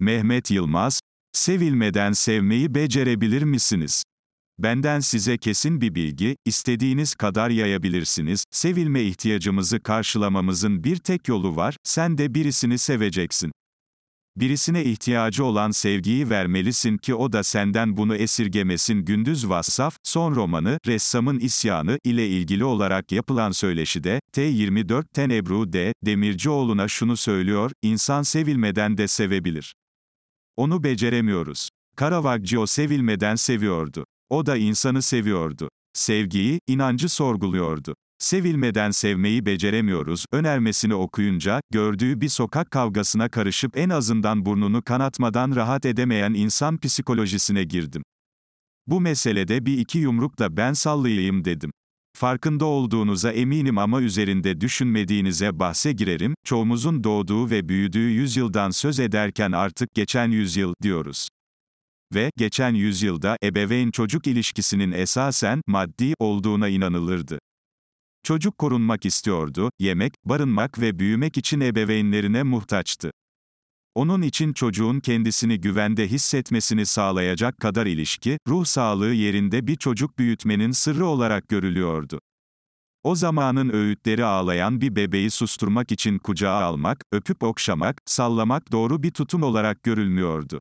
Mehmet Yılmaz, sevilmeden sevmeyi becerebilir misiniz? Benden size kesin bir bilgi, istediğiniz kadar yayabilirsiniz, sevilme ihtiyacımızı karşılamamızın bir tek yolu var, sen de birisini seveceksin. Birisine ihtiyacı olan sevgiyi vermelisin ki o da senden bunu esirgemesin. Gündüz Vassaf, son romanı, Ressamın İsyanı ile ilgili olarak yapılan söyleşide, T24'ten Ebru D. Demircioğlu'na şunu söylüyor, insan sevilmeden de sevebilir. Onu beceremiyoruz. Caravaggio sevilmeden seviyordu. O da insanı seviyordu. Sevgiyi, inancı sorguluyordu. Sevilmeden sevmeyi beceremiyoruz, önermesini okuyunca, gördüğü bir sokak kavgasına karışıp en azından burnunu kanatmadan rahat edemeyen insan psikolojisine girdim. Bu meselede bir iki yumrukla ben sallayayım dedim. Farkında olduğunuza eminim ama üzerinde düşünmediğinize bahse girerim, çoğumuzun doğduğu ve büyüdüğü yüzyıldan söz ederken artık geçen yüzyıl diyoruz ve geçen yüzyılda ebeveyn çocuk ilişkisinin esasen maddi olduğuna inanılırdı. Çocuk korunmak istiyordu, yemek, barınmak ve büyümek için ebeveynlerine muhtaçtı. Onun için çocuğun kendisini güvende hissetmesini sağlayacak kadar ilişki, ruh sağlığı yerinde bir çocuk büyütmenin sırrı olarak görülüyordu. O zamanın öğütleri ağlayan bir bebeği susturmak için kucağa almak, öpüp okşamak, sallamak doğru bir tutum olarak görülmüyordu.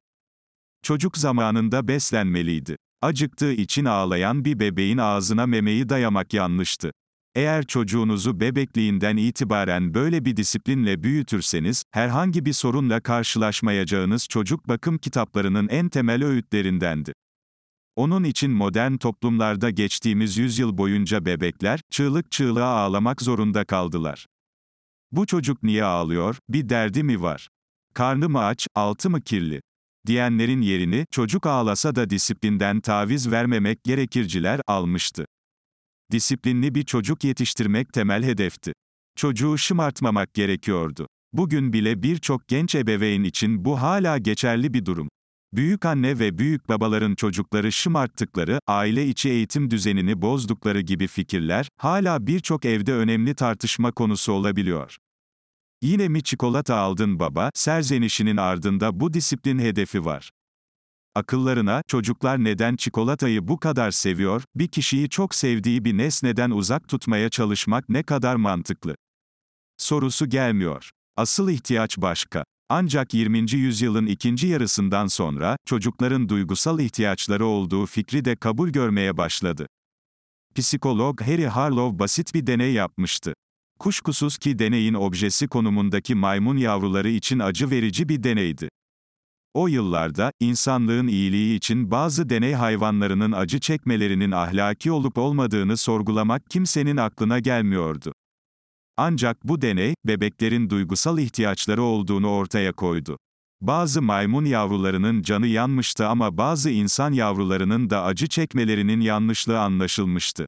Çocuk zamanında beslenmeliydi. Acıktığı için ağlayan bir bebeğin ağzına memeyi dayamak yanlıştı. Eğer çocuğunuzu bebekliğinden itibaren böyle bir disiplinle büyütürseniz, herhangi bir sorunla karşılaşmayacağınız çocuk bakım kitaplarının en temel öğütlerindendi. Onun için modern toplumlarda geçtiğimiz yüzyıl boyunca bebekler, çığlık çığlığa ağlamak zorunda kaldılar. Bu çocuk niye ağlıyor, bir derdi mi var? Karnı mı aç, altı mı kirli? diyenlerin yerini, çocuk ağlasa da disiplinden taviz vermemek gerekirciler almıştı. Disiplinli bir çocuk yetiştirmek temel hedefti. Çocuğu şımartmamak gerekiyordu. Bugün bile birçok genç ebeveyn için bu hala geçerli bir durum. Büyük anne ve büyük babaların çocukları şımarttıkları, aile içi eğitim düzenini bozdukları gibi fikirler hala birçok evde önemli tartışma konusu olabiliyor. Yine mi çikolata aldın baba? Serzenişinin ardında bu disiplin hedefi var. Akıllarına, çocuklar neden çikolatayı bu kadar seviyor, bir kişiyi çok sevdiği bir nesneden uzak tutmaya çalışmak ne kadar mantıklı? Sorusu gelmiyor. Asıl ihtiyaç başka. Ancak 20. yüzyılın ikinci yarısından sonra, çocukların duygusal ihtiyaçları olduğu fikri de kabul görmeye başladı. Psikolog Harry Harlow basit bir deney yapmıştı. Kuşkusuz ki deneyin objesi konumundaki maymun yavruları için acı verici bir deneydi. O yıllarda, insanlığın iyiliği için bazı deney hayvanlarının acı çekmelerinin ahlaki olup olmadığını sorgulamak kimsenin aklına gelmiyordu. Ancak bu deney, bebeklerin duygusal ihtiyaçları olduğunu ortaya koydu. Bazı maymun yavrularının canı yanmıştı ama bazı insan yavrularının da acı çekmelerinin yanlışlığı anlaşılmıştı.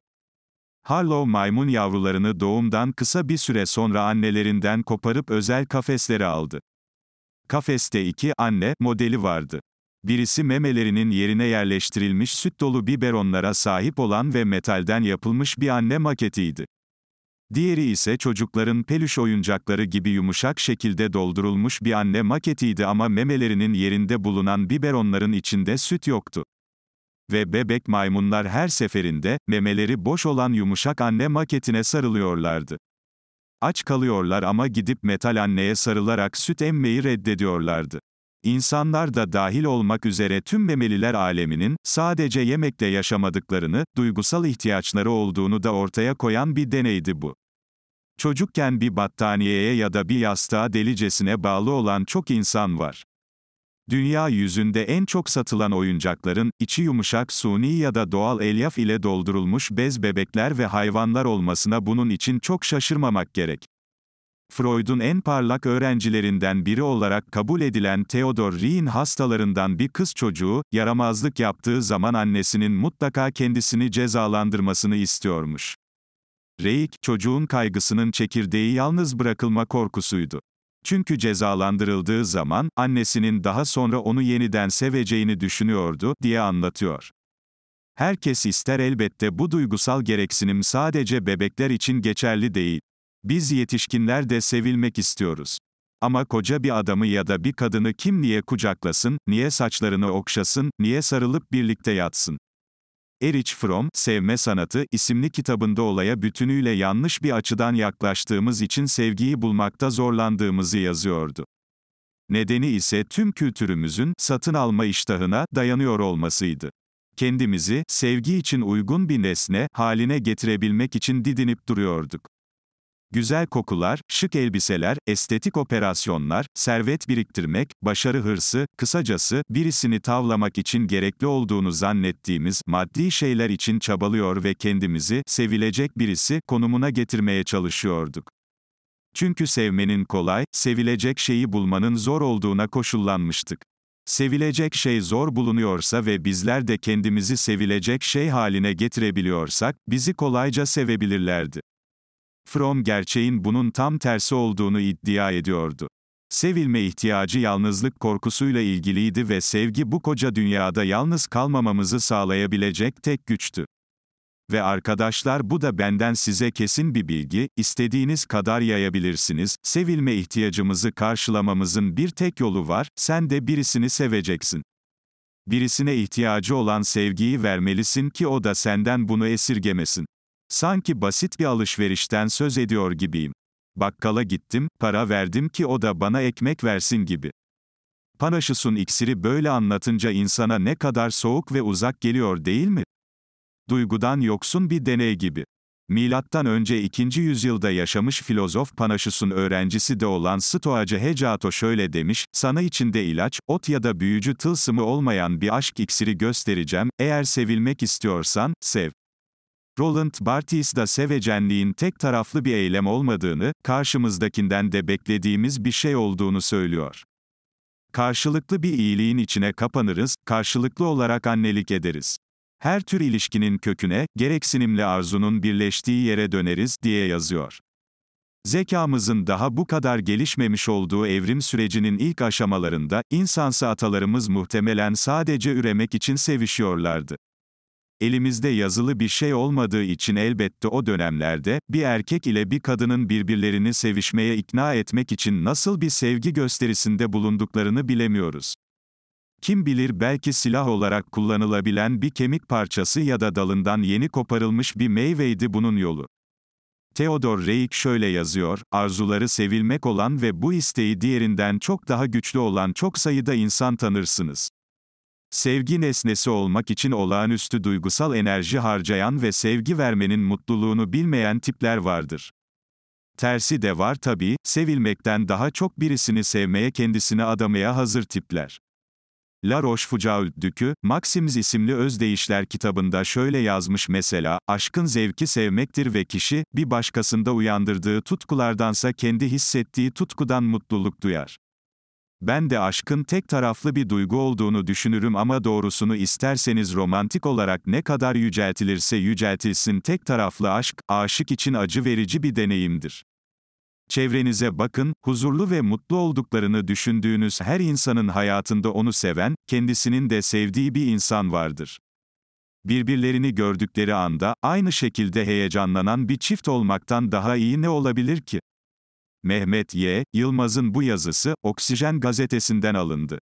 Harlow maymun yavrularını doğumdan kısa bir süre sonra annelerinden koparıp özel kafeslere aldı. Kafeste iki anne modeli vardı. Birisi memelerinin yerine yerleştirilmiş süt dolu biberonlara sahip olan ve metalden yapılmış bir anne maketiydi. Diğeri ise çocukların peluş oyuncakları gibi yumuşak şekilde doldurulmuş bir anne maketiydi ama memelerinin yerinde bulunan biberonların içinde süt yoktu. Ve bebek maymunlar her seferinde memeleri boş olan yumuşak anne maketine sarılıyorlardı. Aç kalıyorlar ama gidip metal anneye sarılarak süt emmeyi reddediyorlardı. İnsanlar da dahil olmak üzere tüm memeliler aleminin, sadece yemekle yaşamadıklarını, duygusal ihtiyaçları olduğunu da ortaya koyan bir deneydi bu. Çocukken bir battaniyeye ya da bir yastığa delicesine bağlı olan çok insan var. Dünya yüzünde en çok satılan oyuncakların, içi yumuşak suni ya da doğal elyaf ile doldurulmuş bez bebekler ve hayvanlar olmasına bunun için çok şaşırmamak gerek. Freud'un en parlak öğrencilerinden biri olarak kabul edilen Theodor Rien hastalarından bir kız çocuğu, yaramazlık yaptığı zaman annesinin mutlaka kendisini cezalandırmasını istiyormuş. Reik, çocuğun kaygısının çekirdeği yalnız bırakılma korkusuydu. Çünkü cezalandırıldığı zaman, annesinin daha sonra onu yeniden seveceğini düşünüyordu, diye anlatıyor. Herkes ister elbette bu duygusal gereksinim sadece bebekler için geçerli değil. Biz yetişkinler de sevilmek istiyoruz. Ama koca bir adamı ya da bir kadını kim niye kucaklasın, niye saçlarını okşasın, niye sarılıp birlikte yatsın? Erich Fromm, Sevme Sanatı isimli kitabında olaya bütünüyle yanlış bir açıdan yaklaştığımız için sevgiyi bulmakta zorlandığımızı yazıyordu. Nedeni ise tüm kültürümüzün satın alma iştahına dayanıyor olmasıydı. Kendimizi sevgi için uygun bir nesne haline getirebilmek için didinip duruyorduk. Güzel kokular, şık elbiseler, estetik operasyonlar, servet biriktirmek, başarı hırsı, kısacası birisini tavlamak için gerekli olduğunu zannettiğimiz maddi şeyler için çabalıyor ve kendimizi sevilecek birisi konumuna getirmeye çalışıyorduk. Çünkü sevmenin kolay, sevilecek şeyi bulmanın zor olduğuna koşullanmıştık. Sevilecek şey zor bulunuyorsa ve bizler de kendimizi sevilecek şey haline getirebiliyorsak bizi kolayca sevebilirlerdi. Fromm gerçeğin bunun tam tersi olduğunu iddia ediyordu. Sevilme ihtiyacı yalnızlık korkusuyla ilgiliydi ve sevgi bu koca dünyada yalnız kalmamamızı sağlayabilecek tek güçtü. Ve arkadaşlar bu da benden size kesin bir bilgi, istediğiniz kadar yayabilirsiniz, sevilme ihtiyacımızı karşılamamızın bir tek yolu var, sen de birisini seveceksin. Birisine ihtiyacı olan sevgiyi vermelisin ki o da senden bunu esirgemesin. Sanki basit bir alışverişten söz ediyor gibiyim. Bakkala gittim, para verdim ki o da bana ekmek versin gibi. Panaşısun iksiri böyle anlatınca insana ne kadar soğuk ve uzak geliyor değil mi? Duygudan yoksun bir deney gibi. Milattan önce 2. yüzyılda yaşamış filozof Panaşus'un öğrencisi de olan Stoacı Hecato şöyle demiş, sana içinde ilaç, ot ya da büyücü tılsımı olmayan bir aşk iksiri göstereceğim, eğer sevilmek istiyorsan, sev. Roland Barthes da sevecenliğin tek taraflı bir eylem olmadığını, karşımızdakinden de beklediğimiz bir şey olduğunu söylüyor. Karşılıklı bir iyiliğin içine kapanırız, karşılıklı olarak annelik ederiz. Her tür ilişkinin köküne, gereksinimli arzunun birleştiği yere döneriz, diye yazıyor. Zekamızın daha bu kadar gelişmemiş olduğu evrim sürecinin ilk aşamalarında, insansı atalarımız muhtemelen sadece üremek için sevişiyorlardı. Elimizde yazılı bir şey olmadığı için elbette o dönemlerde, bir erkek ile bir kadının birbirlerini sevişmeye ikna etmek için nasıl bir sevgi gösterisinde bulunduklarını bilemiyoruz. Kim bilir belki silah olarak kullanılabilen bir kemik parçası ya da dalından yeni koparılmış bir meyveydi bunun yolu. Theodor Reik şöyle yazıyor, arzuları sevilmek olan ve bu isteği diğerinden çok daha güçlü olan çok sayıda insan tanırsınız. Sevgi nesnesi olmak için olağanüstü duygusal enerji harcayan ve sevgi vermenin mutluluğunu bilmeyen tipler vardır. Tersi de var tabii, sevilmekten daha çok birisini sevmeye kendisini adamaya hazır tipler. La Rochefoucauld'dükü, Maxims isimli özdeyişler kitabında şöyle yazmış mesela, aşkın zevki sevmektir ve kişi, bir başkasında uyandırdığı tutkulardansa kendi hissettiği tutkudan mutluluk duyar. Ben de aşkın tek taraflı bir duygu olduğunu düşünürüm ama doğrusunu isterseniz romantik olarak ne kadar yüceltilirse yüceltilsin tek taraflı aşk, aşık için acı verici bir deneyimdir. Çevrenize bakın, huzurlu ve mutlu olduklarını düşündüğünüz her insanın hayatında onu seven, kendisinin de sevdiği bir insan vardır. Birbirlerini gördükleri anda, aynı şekilde heyecanlanan bir çift olmaktan daha iyi ne olabilir ki? Mehmet Y. Yılmaz'ın bu yazısı, Oksijen gazetesinden alındı.